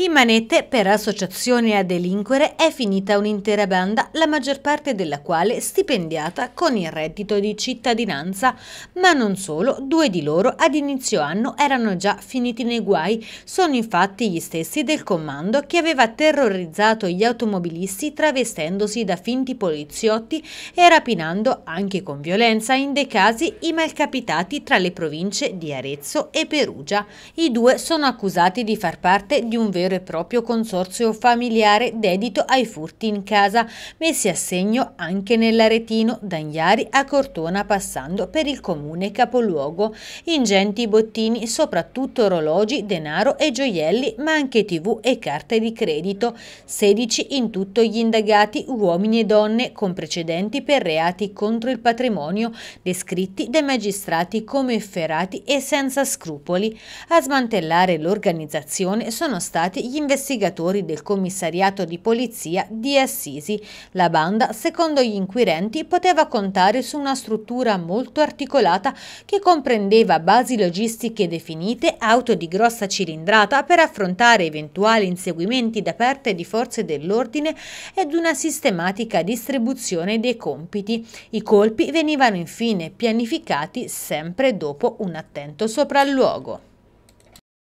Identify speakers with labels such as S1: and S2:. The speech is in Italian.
S1: In manette per associazione a delinquere è finita un'intera banda, la maggior parte della quale stipendiata con il reddito di cittadinanza. Ma non solo, due di loro ad inizio anno erano già finiti nei guai. Sono infatti gli stessi del comando che aveva terrorizzato gli automobilisti travestendosi da finti poliziotti e rapinando anche con violenza in dei casi i malcapitati tra le province di Arezzo e Perugia. I due sono accusati di far parte di un vero vero e proprio consorzio familiare dedito ai furti in casa, messi a segno anche nell'Aretino, da Ignari a Cortona passando per il comune capoluogo. Ingenti bottini, soprattutto orologi, denaro e gioielli, ma anche tv e carte di credito. 16 in tutto gli indagati, uomini e donne, con precedenti per reati contro il patrimonio, descritti dai magistrati come efferati e senza scrupoli. A smantellare l'organizzazione sono stati arrestati gli investigatori del commissariato di polizia di Assisi. La banda, secondo gli inquirenti, poteva contare su una struttura molto articolata che comprendeva basi logistiche definite, auto di grossa cilindrata per affrontare eventuali inseguimenti da parte di forze dell'ordine ed una sistematica distribuzione dei compiti. I colpi venivano infine pianificati sempre dopo un attento sopralluogo.